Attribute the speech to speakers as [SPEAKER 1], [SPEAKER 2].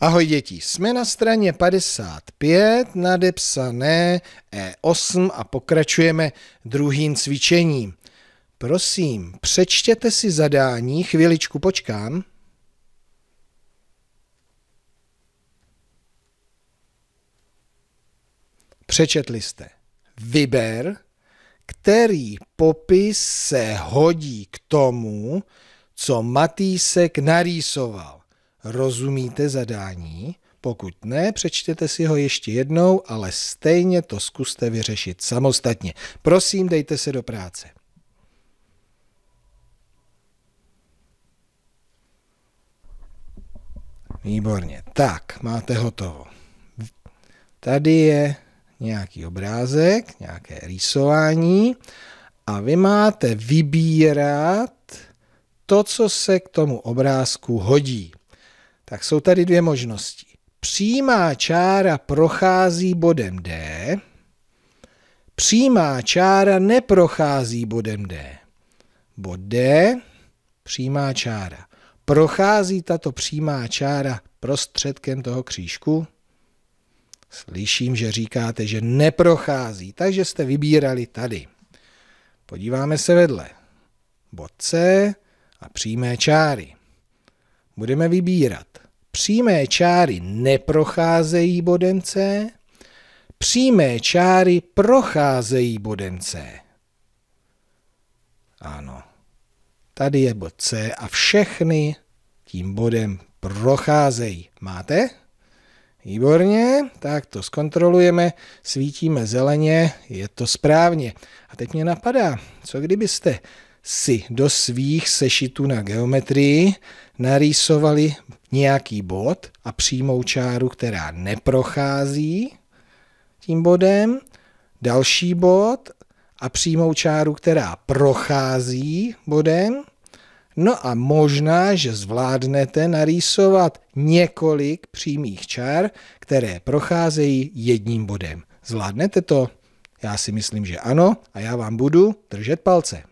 [SPEAKER 1] Ahoj děti, jsme na straně 55, nadepsané E8 a pokračujeme druhým cvičením. Prosím, přečtěte si zadání, chviličku počkám. Přečetli jste. Vyber, který popis se hodí k tomu, co Matýsek narýsoval. Rozumíte zadání? Pokud ne, přečtěte si ho ještě jednou, ale stejně to zkuste vyřešit samostatně. Prosím, dejte se do práce. Výborně. Tak, máte hotovo. Tady je nějaký obrázek, nějaké rýsování a vy máte vybírat to, co se k tomu obrázku hodí tak jsou tady dvě možnosti. Přímá čára prochází bodem D, přímá čára neprochází bodem D. Bod D, přímá čára. Prochází tato přímá čára prostředkem toho křížku? Slyším, že říkáte, že neprochází, takže jste vybírali tady. Podíváme se vedle. Bod C a přímé čáry budeme vybírat. Přímé čáry neprocházejí bodem C, přímé čáry procházejí bodem C. Ano, tady je bod C a všechny tím bodem procházejí. Máte? Výborně, tak to zkontrolujeme, svítíme zeleně, je to správně. A teď mě napadá, co kdybyste si do svých sešitů na geometrii narýsovali nějaký bod a přímou čáru, která neprochází tím bodem, další bod a přímou čáru, která prochází bodem. No a možná, že zvládnete narýsovat několik přímých čár, které procházejí jedním bodem. Zvládnete to? Já si myslím, že ano a já vám budu držet palce.